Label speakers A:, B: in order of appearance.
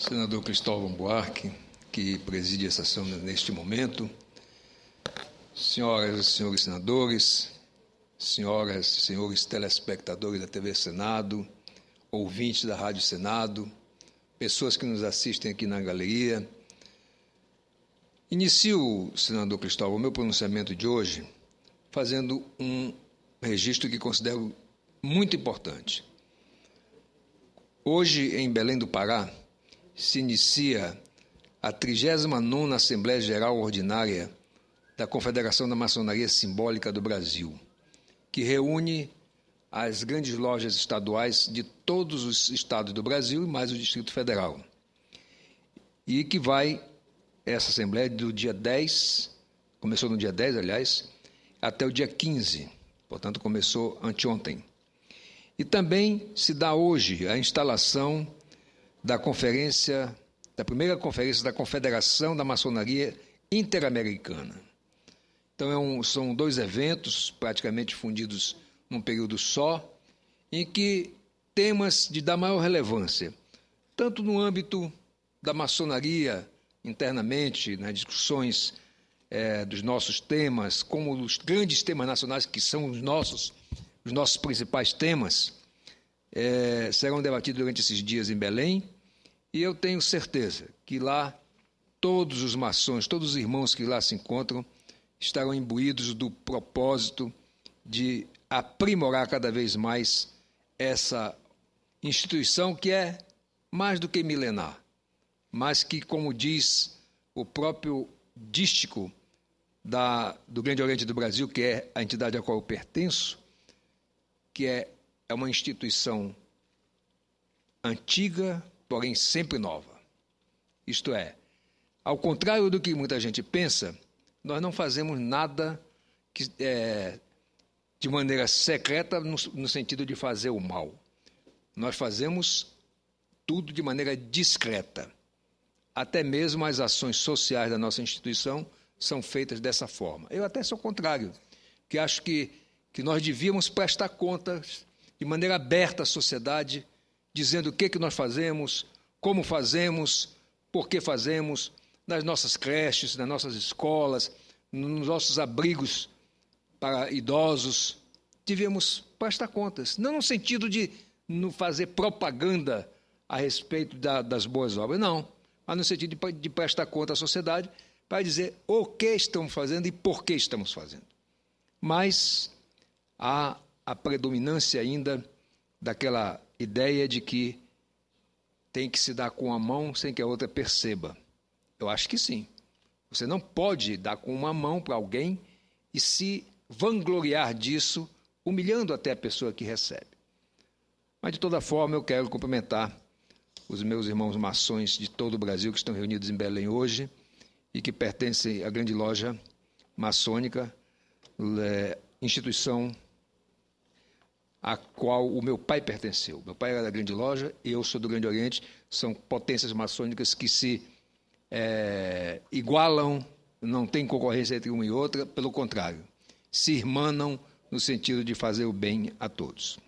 A: senador Cristóvão Buarque, que preside essa sessão neste momento, senhoras e senhores senadores, senhoras e senhores telespectadores da TV Senado, ouvintes da Rádio Senado, pessoas que nos assistem aqui na galeria. Inicio, senador Cristóvão, o meu pronunciamento de hoje fazendo um registro que considero muito importante. Hoje, em Belém do Pará, se inicia a 39 Assembleia Geral Ordinária da Confederação da Maçonaria Simbólica do Brasil, que reúne as grandes lojas estaduais de todos os estados do Brasil e mais o Distrito Federal. E que vai, essa Assembleia, do dia 10, começou no dia 10, aliás, até o dia 15, portanto, começou anteontem. E também se dá hoje a instalação da conferência, da primeira conferência da Confederação da Maçonaria Interamericana. Então é um, são dois eventos praticamente fundidos num período só, em que temas de da maior relevância, tanto no âmbito da maçonaria internamente, nas né, discussões é, dos nossos temas, como os grandes temas nacionais que são os nossos, os nossos principais temas, é, serão debatidos durante esses dias em Belém. E eu tenho certeza que lá todos os maçons, todos os irmãos que lá se encontram, estarão imbuídos do propósito de aprimorar cada vez mais essa instituição que é mais do que milenar, mas que, como diz o próprio dístico da, do Grande Oriente do Brasil, que é a entidade a qual eu pertenço, que é é uma instituição antiga, porém sempre nova. Isto é, ao contrário do que muita gente pensa, nós não fazemos nada que, é, de maneira secreta no, no sentido de fazer o mal. Nós fazemos tudo de maneira discreta. Até mesmo as ações sociais da nossa instituição são feitas dessa forma. Eu até sou contrário, que acho que, que nós devíamos prestar contas de maneira aberta à sociedade, dizendo o que, que nós fazemos, como fazemos, por que fazemos, nas nossas creches, nas nossas escolas, nos nossos abrigos para idosos. Devemos prestar contas, não no sentido de fazer propaganda a respeito da, das boas obras, não, mas no sentido de, de prestar conta à sociedade para dizer o que estamos fazendo e por que estamos fazendo. Mas há a predominância ainda daquela ideia de que tem que se dar com a mão sem que a outra perceba. Eu acho que sim. Você não pode dar com uma mão para alguém e se vangloriar disso, humilhando até a pessoa que recebe. Mas, de toda forma, eu quero cumprimentar os meus irmãos maçons de todo o Brasil que estão reunidos em Belém hoje e que pertencem à grande loja maçônica, eh, instituição a qual o meu pai pertenceu. Meu pai era da Grande Loja, eu sou do Grande Oriente, são potências maçônicas que se é, igualam, não tem concorrência entre uma e outra, pelo contrário, se irmanam no sentido de fazer o bem a todos.